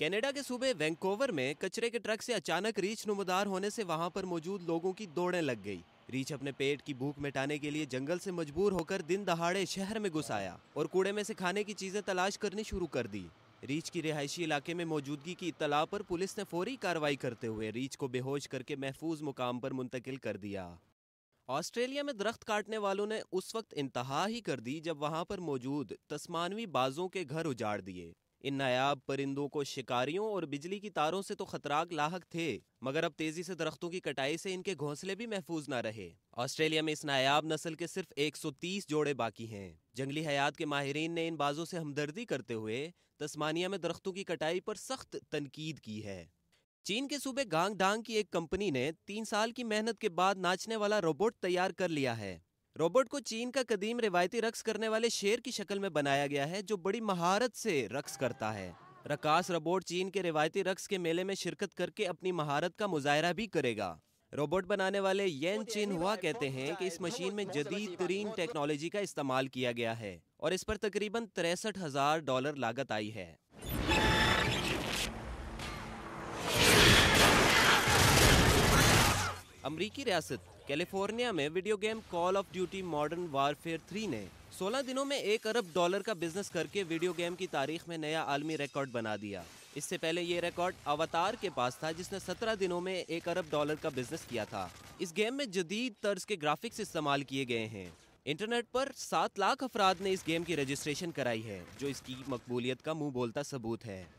Canada के सूबे Vancouver में कचरे के ट्रक से अचानक रीछ नुमदार होने से वहां पर मौजूद लोगों की दौड़ें लग गई रीछ अपने पेट की भूख मिटाने के लिए जंगल से मजबूर होकर दिन दहाड़े शहर में घुस आया और कूड़े में से खाने की चीजें तलाश करनी शुरू कर दी रीछ की रिहायशी इलाके में मौजूदगी की इतला पर पुलिस ने फौरी कार्रवाई करते हुए रीछ को बेहोश करके महफूज मुकाम पर मुंतकिल कर दिया ऑस्ट्रेलिया में दरख्त काटने वालों ने उस वक्त इंतहा ही कर दी जब वहां पर मौजूद तस्मानवी बाजों के घर उजाड़ दिए इन नायाब परिंदों को शिकारियों और बिजली की तारों से तो खतराक लाक थे मगर अब तेजी से दरख्तों की कटाई से इनके घोंसले भी महफूज ना रहे ऑस्ट्रेलिया में इस नायाब नस्ल के सिर्फ 130 जोड़े बाकी हैं जंगली हयात के माहरीन ने इन बाजों से हमदर्दी करते हुए तस्मानिया में दरख्तों की कटाई पर सख्त तनकीद की है चीन के सूबे डांग की एक कंपनी ने तीन साल की मेहनत के बाद नाचने वाला रोबोट तैयार कर लिया है रोबोट को चीन का कदीम रिवायती रक्स करने वाले शेर की शक्ल में बनाया गया है जो बड़ी महारत से रक्स करता है रकास रोबोट चीन के रिवायती रक्स के मेले में शिरकत करके अपनी महारत का मुजाहरा भी करेगा रोबोट बनाने वाले येन चिन हुआ कहते हैं कि इस मशीन में जदीद तरीन टेक्नोलॉजी का इस्तेमाल किया गया है और इस पर तकरीबन तिरसठ हजार डॉलर लागत आई है अमरीकी रियासत कैलिफोर्निया में video game call of duty modern warfare three ने 16 दिनों में एक अरब डॉलर का बिजनेस करके वीडियो गेम की तारीख में नया आलमी रिकॉर्ड बना दिया इससे पहले ये रिकॉर्ड अवतार के पास था जिसने 17 दिनों में एक अरब डॉलर का बिजनेस किया था इस गेम में जदीद तर्ज के ग्राफिक्स इस्तेमाल किए गए हैं इंटरनेट पर सात लाख अफराद ने इस गेम की रजिस्ट्रेशन कराई है जो इसकी मकबूलियत का मुंह बोलता सबूत है